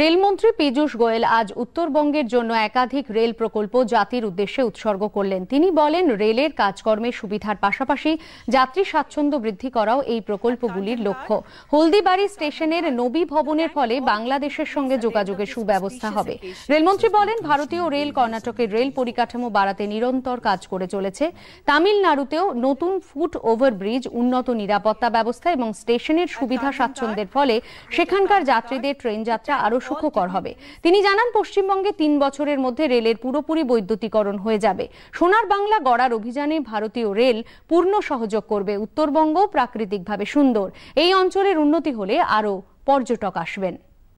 রেলমন্ত্রী পীযূষ গোয়েল আজ উত্তরবঙ্গের জন্য একাধিক রেল প্রকল্প জাতির উদ্দেশ্যে উৎসর্গ করলেন তিনি বলেন রেলের কাজকর্মে সুবিধার পাশাপাশি যাত্রী স্বাচ্ছন্দ্য বৃদ্ধি করাও এই প্রকল্পগুলির লক্ষ্য হলদিবাড়ি স্টেশনের নবী ভবনের ফলে বাংলাদেশের সঙ্গে যোগাযোগের সুব্যবস্থা হবে রেলমন্ত্রী বলেন ভারতীয় রেল কর্ণাটকের রেল পরিকাঠামো বাড়াতে নিরন্তর কাজ করে চলেছে তামিলনাড়ুতেও নতুন ফুট ওভার ব্রিজ উন্নত নিরাপত্তা ব্যবস্থা এবং স্টেশনের সুবিধা স্বাচ্ছন্দ্যের ফলে সেখানকার যাত্রীদের ট্রেন যাত্রা আরও সুখকর হবে তিনি জানান পশ্চিমবঙ্গে তিন বছরের মধ্যে রেলের পুরোপুরি বৈদ্যুতিকরণ হয়ে যাবে সোনার বাংলা গড়ার অভিযানে ভারতীয় রেল পূর্ণ সহযোগ করবে উত্তরবঙ্গ প্রাকৃতিকভাবে সুন্দর এই অঞ্চলের উন্নতি হলে আরও পর্যটক আসবেন